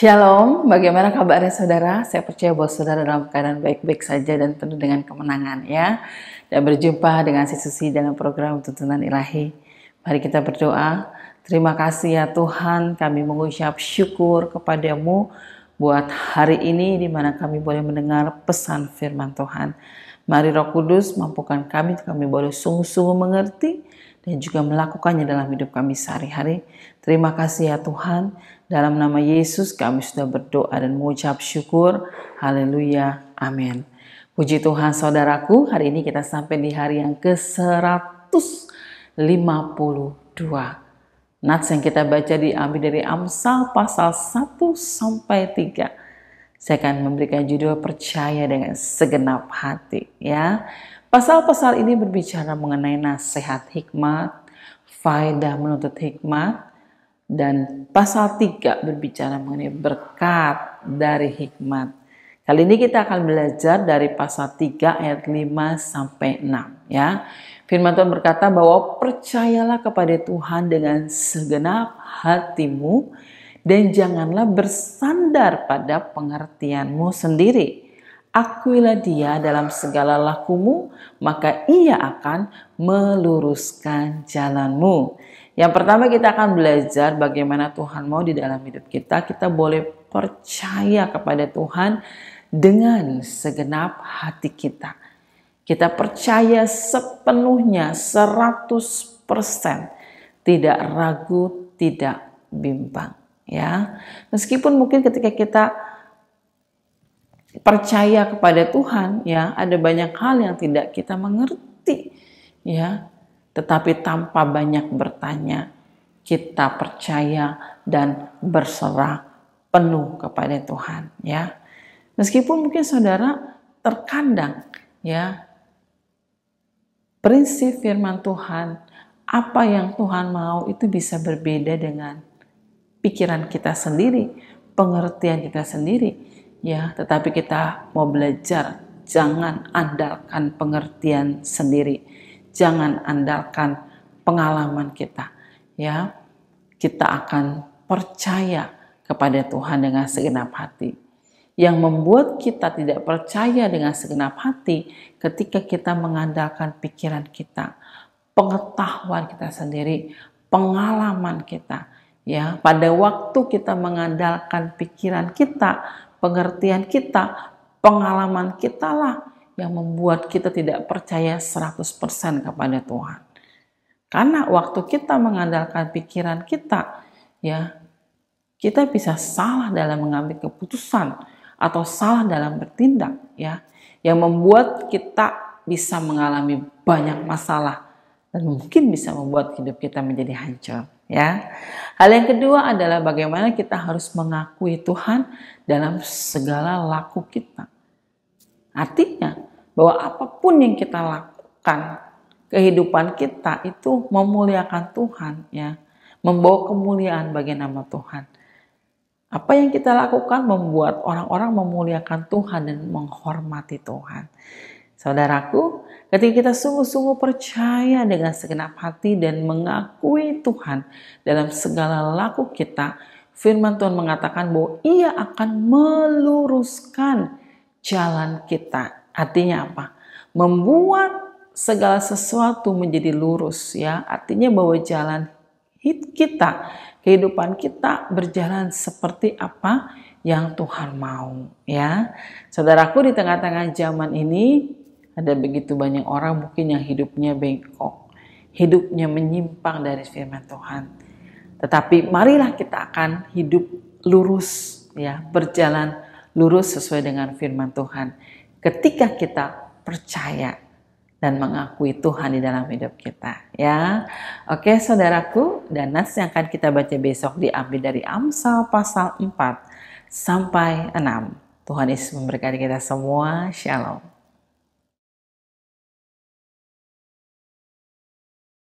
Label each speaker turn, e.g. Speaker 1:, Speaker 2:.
Speaker 1: Shalom, bagaimana kabarnya saudara? Saya percaya bahwa saudara dalam keadaan baik-baik saja dan penuh dengan kemenangan ya. Dan berjumpa dengan si susi dalam program Tuntunan Ilahi. Mari kita berdoa. Terima kasih ya Tuhan, kami mengucap syukur kepadamu buat hari ini di mana kami boleh mendengar pesan firman Tuhan. Mari Roh Kudus mampukan kami, kami boleh sungguh-sungguh mengerti dan juga melakukannya dalam hidup kami sehari-hari. Terima kasih ya Tuhan, dalam nama Yesus kami sudah berdoa dan mengucap syukur. Haleluya. Amin. Puji Tuhan saudaraku, hari ini kita sampai di hari yang ke-152. Nats yang kita baca diambil dari Amsal pasal 1 sampai 3. Saya akan memberikan judul percaya dengan segenap hati ya. Pasal-pasal ini berbicara mengenai nasihat hikmat, faedah menuntut hikmat, dan pasal 3 berbicara mengenai berkat dari hikmat. Kali ini kita akan belajar dari pasal 3 ayat 5 sampai 6 ya. Firman Tuhan berkata bahwa percayalah kepada Tuhan dengan segenap hatimu dan janganlah bersandar pada pengertianmu sendiri. Akuilah dia dalam segala lakumu, maka ia akan meluruskan jalanmu. Yang pertama kita akan belajar bagaimana Tuhan mau di dalam hidup kita. Kita boleh percaya kepada Tuhan dengan segenap hati kita. Kita percaya sepenuhnya 100%. Tidak ragu, tidak bimbang. Ya, meskipun mungkin ketika kita percaya kepada Tuhan, ya ada banyak hal yang tidak kita mengerti, ya tetapi tanpa banyak bertanya, kita percaya dan berserah penuh kepada Tuhan, ya. Meskipun mungkin saudara terkandang, ya prinsip firman Tuhan, apa yang Tuhan mau itu bisa berbeda dengan pikiran kita sendiri, pengertian kita sendiri, ya. Tetapi kita mau belajar, jangan andalkan pengertian sendiri jangan andalkan pengalaman kita ya. Kita akan percaya kepada Tuhan dengan segenap hati. Yang membuat kita tidak percaya dengan segenap hati ketika kita mengandalkan pikiran kita, pengetahuan kita sendiri, pengalaman kita. Ya, pada waktu kita mengandalkan pikiran kita, pengertian kita, pengalaman kita lah yang membuat kita tidak percaya 100% kepada Tuhan. Karena waktu kita mengandalkan pikiran kita, ya, kita bisa salah dalam mengambil keputusan atau salah dalam bertindak, ya, yang membuat kita bisa mengalami banyak masalah dan mungkin bisa membuat hidup kita menjadi hancur, ya. Hal yang kedua adalah bagaimana kita harus mengakui Tuhan dalam segala laku kita Artinya bahwa apapun yang kita lakukan, kehidupan kita itu memuliakan Tuhan ya, membawa kemuliaan bagi nama Tuhan. Apa yang kita lakukan membuat orang-orang memuliakan Tuhan dan menghormati Tuhan. Saudaraku, ketika kita sungguh-sungguh percaya dengan segenap hati dan mengakui Tuhan dalam segala laku kita, firman Tuhan mengatakan bahwa ia akan meluruskan jalan kita. Artinya apa? Membuat segala sesuatu menjadi lurus ya. Artinya bahwa jalan kita, kehidupan kita berjalan seperti apa yang Tuhan mau ya. Saudaraku di tengah-tengah zaman ini ada begitu banyak orang mungkin yang hidupnya bengkok, hidupnya menyimpang dari firman Tuhan. Tetapi marilah kita akan hidup lurus ya, berjalan lurus sesuai dengan firman Tuhan. Ketika kita percaya dan mengakui Tuhan di dalam hidup kita ya. Oke saudaraku dan Nas yang akan kita baca besok diambil dari Amsal pasal 4 sampai 6. Tuhan Yesus memberkati kita semua. Shalom.